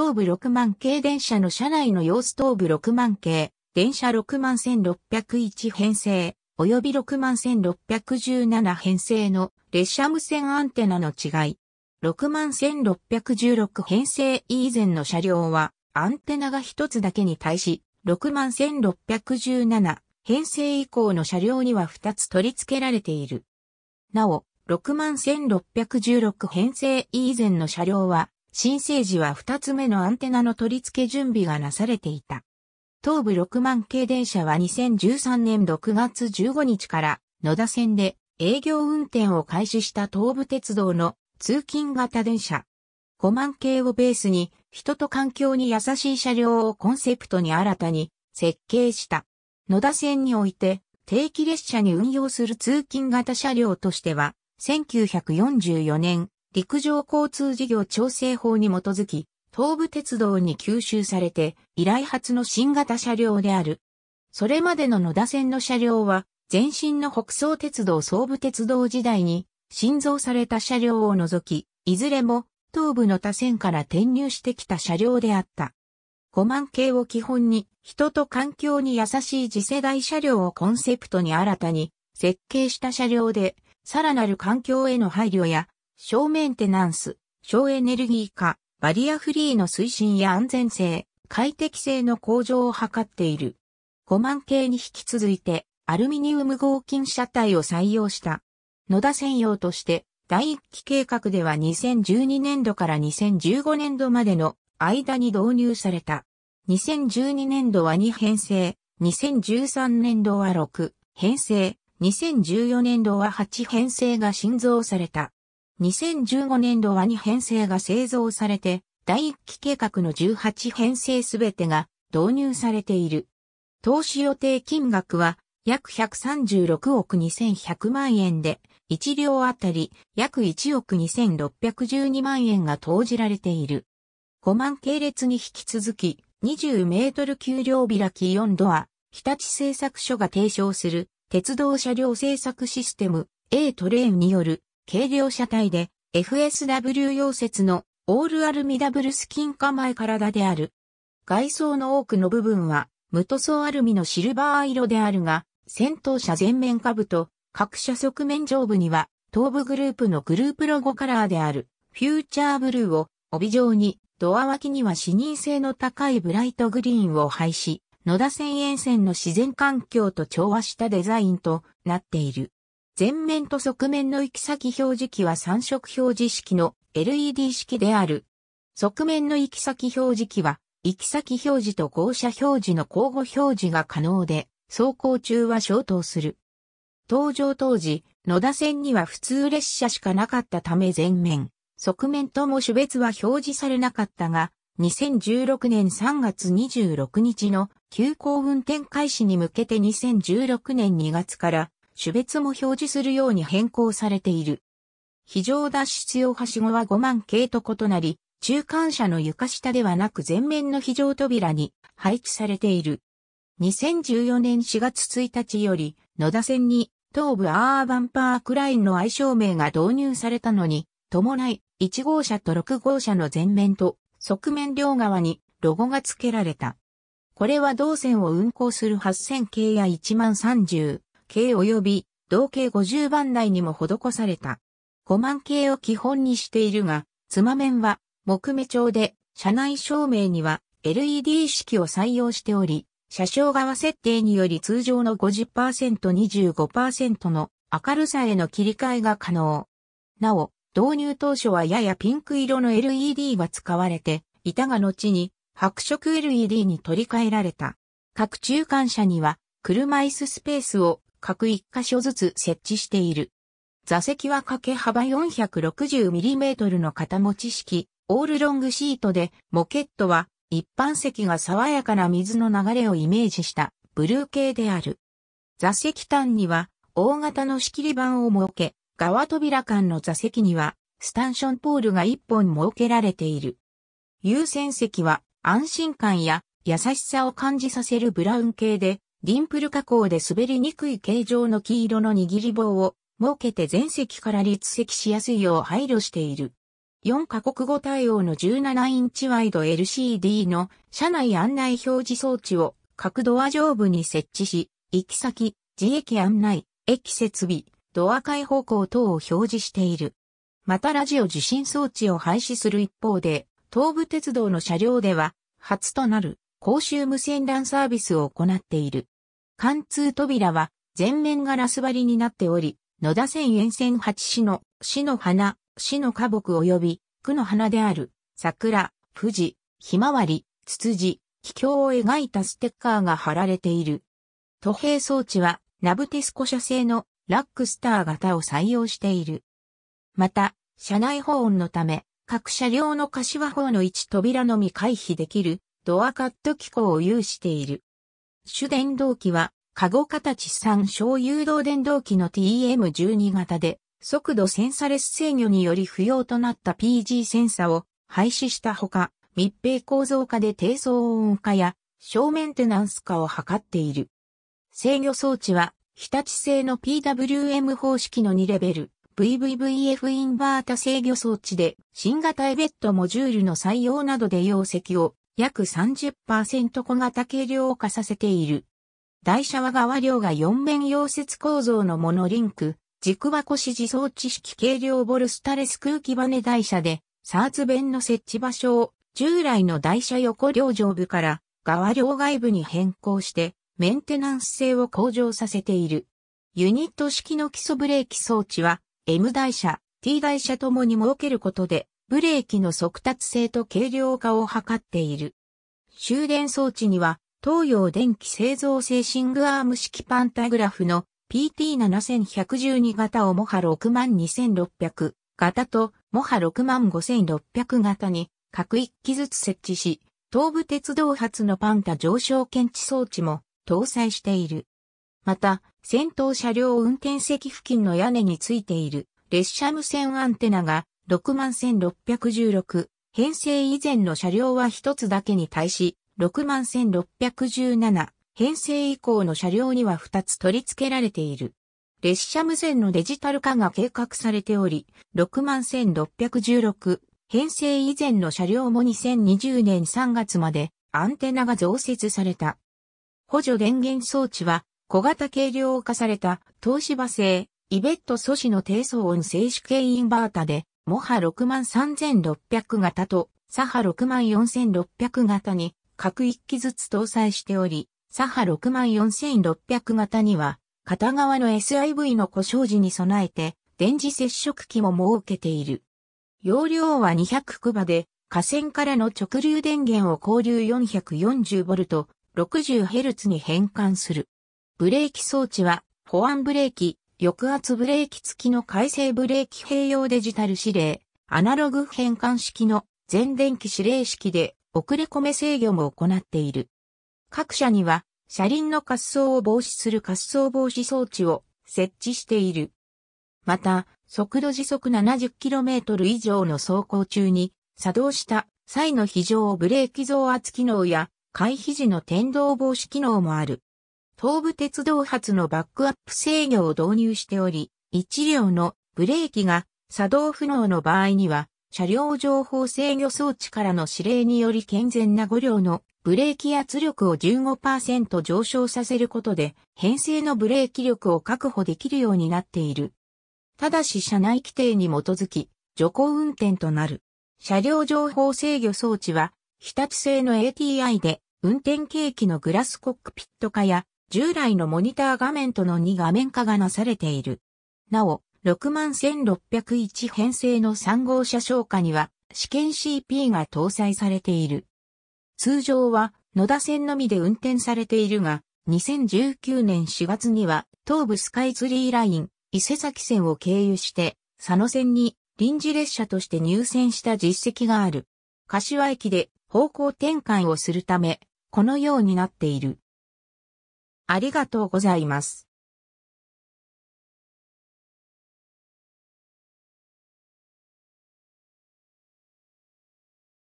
東部6万系電車の車内の様子東部6万系、電車6万1601編成、及び6万1617編成の列車無線アンテナの違い。6万1616編成以前の車両は、アンテナが一つだけに対し、6万1617編成以降の車両には二つ取り付けられている。なお、6万1616編成以前の車両は、新生児は2つ目のアンテナの取り付け準備がなされていた。東部6万系電車は2013年6月15日から野田線で営業運転を開始した東武鉄道の通勤型電車。5万系をベースに人と環境に優しい車両をコンセプトに新たに設計した。野田線において定期列車に運用する通勤型車両としては1944年陸上交通事業調整法に基づき、東武鉄道に吸収されて、以来初の新型車両である。それまでの野田線の車両は、前身の北総鉄道総武鉄道時代に、新造された車両を除き、いずれも、東部の他線から転入してきた車両であった。5万系を基本に、人と環境に優しい次世代車両をコンセプトに新たに設計した車両で、さらなる環境への配慮や省メンテナンス、省エネルギー化、バリアフリーの推進や安全性、快適性の向上を図っている。5万系に引き続いて、アルミニウム合金車体を採用した。野田専用として、第1期計画では2012年度から2015年度までの間に導入された。2012年度は2編成、2013年度は6編成、2014年度は8編成が新造された。2015年度は2編成が製造されて、第1期計画の18編成すべてが導入されている。投資予定金額は約136億2100万円で、1両あたり約1億2612万円が投じられている。5万系列に引き続き、20メートル給料開き4ドア、日立製作所が提唱する鉄道車両製作システム A トレーンによる軽量車体で FSW 溶接のオールアルミダブルスキン構え体である。外装の多くの部分は無塗装アルミのシルバー色であるが、先頭車前面下部と各車側面上部には頭部グループのグループロゴカラーであるフューチャーブルーを帯状にドア脇には視認性の高いブライトグリーンを配し、野田線沿線の自然環境と調和したデザインとなっている。前面と側面の行き先表示器は3色表示式の LED 式である。側面の行き先表示器は、行き先表示と降車表示の交互表示が可能で、走行中は消灯する。登場当時、野田線には普通列車しかなかったため前面、側面とも種別は表示されなかったが、2016年3月26日の急行運転開始に向けて2016年2月から種別も表示するように変更されている。非常脱出用はしごは5万系と異なり、中間車の床下ではなく前面の非常扉に配置されている。2014年4月1日より、野田線に東部アーバンパークラインの愛称名が導入されたのに、伴い1号車と6号車の前面と側面両側にロゴが付けられた。これは同線を運行する8000系や1030、形及び同形50番台にも施された。5万形を基本にしているが、つま面は木目調で、車内照明には LED 式を採用しており、車掌側設定により通常の 50%25% の明るさへの切り替えが可能。なお、導入当初はややピンク色の LED は使われて、いたが後に白色 LED に取り替えられた。各中間車には車椅子スペースを各1箇所ずつ設置している。座席は掛け幅 460mm の型持ち式、オールロングシートで、モケットは一般席が爽やかな水の流れをイメージしたブルー系である。座席端には大型の仕切り板を設け、側扉間の座席にはスタンションポールが1本設けられている。優先席は安心感や優しさを感じさせるブラウン系で、リンプル加工で滑りにくい形状の黄色の握り棒を設けて全席から立席しやすいよう配慮している。4カ国語対応の17インチワイド LCD の車内案内表示装置を各ドア上部に設置し、行き先、自駅案内、駅設備、ドア開放口等を表示している。またラジオ受信装置を廃止する一方で、東武鉄道の車両では、初となる公衆無線 LAN サービスを行っている。貫通扉は全面ガラス張りになっており、野田線沿線八市の、市の花、市の花木及び、区の花である、桜、富士、ひまわり、ツツジ、気境を描いたステッカーが貼られている。都兵装置は、ナブテスコ社製のラックスター型を採用している。また、車内保温のため、各車両の柏方の置扉のみ回避できるドアカット機構を有している。主電動機は、カゴ形資産小誘導電動機の TM12 型で、速度センサレス制御により不要となった PG センサを廃止したほか、密閉構造化で低騒音化や小メンテナンス化を図っている。制御装置は、日立製の PWM 方式の2レベル、VVVF インバータ制御装置で、新型エベットモジュールの採用などで容積を約30%小型軽量化させている。台車は側両が4面溶接構造のモノリンク、軸箱支持装置式軽量ボルスタレス空気バネ台車で、サーツ弁の設置場所を従来の台車横両上部から側両外部に変更して、メンテナンス性を向上させている。ユニット式の基礎ブレーキ装置は、M 台車、T 台車ともに設けることで、ブレーキの速達性と軽量化を図っている。終電装置には、東洋電気製造セーシングアーム式パンタグラフの PT7112 型をモハ62600型とモハ65600型に各一機ずつ設置し、東武鉄道発のパンタ上昇検知装置も搭載している。また、先頭車両運転席付近の屋根についている列車無線アンテナが61616、編成以前の車両は一つだけに対し、61617、編成以降の車両には二つ取り付けられている。列車無線のデジタル化が計画されており、61616、編成以前の車両も2020年3月までアンテナが増設された。補助電源装置は小型軽量化された東芝製イベット素子の低騒音静止系インバータでモハ63600型とサハ64600型に各1機ずつ搭載しており、サハ64600型には片側の SIV の故障時に備えて電磁接触機も設けている。容量は200クバで、架線からの直流電源を交流 440V、60Hz に変換する。ブレーキ装置は、保安ブレーキ、抑圧ブレーキ付きの回生ブレーキ併用デジタル指令、アナログ変換式の全電気指令式で遅れ込め制御も行っている。各社には車輪の滑走を防止する滑走防止装置を設置している。また、速度時速 70km 以上の走行中に作動した際の非常ブレーキ増圧機能や回避時の転動防止機能もある。東武鉄道発のバックアップ制御を導入しており、一両のブレーキが作動不能の場合には、車両情報制御装置からの指令により健全な5両のブレーキ圧力を15%上昇させることで、編成のブレーキ力を確保できるようになっている。ただし車内規定に基づき、徐行運転となる。車両情報制御装置は、日立製の ATI で、運転ケーのグラスコックピット化や従来のモニター画面との2画面化がなされている。なお、61601編成の3号車消化には試験 CP が搭載されている。通常は野田線のみで運転されているが、2019年4月には東武スカイツリーライン伊勢崎線を経由して佐野線に臨時列車として入線した実績がある。柏駅で方向転換をするため、このようになっている。ありがとうございます。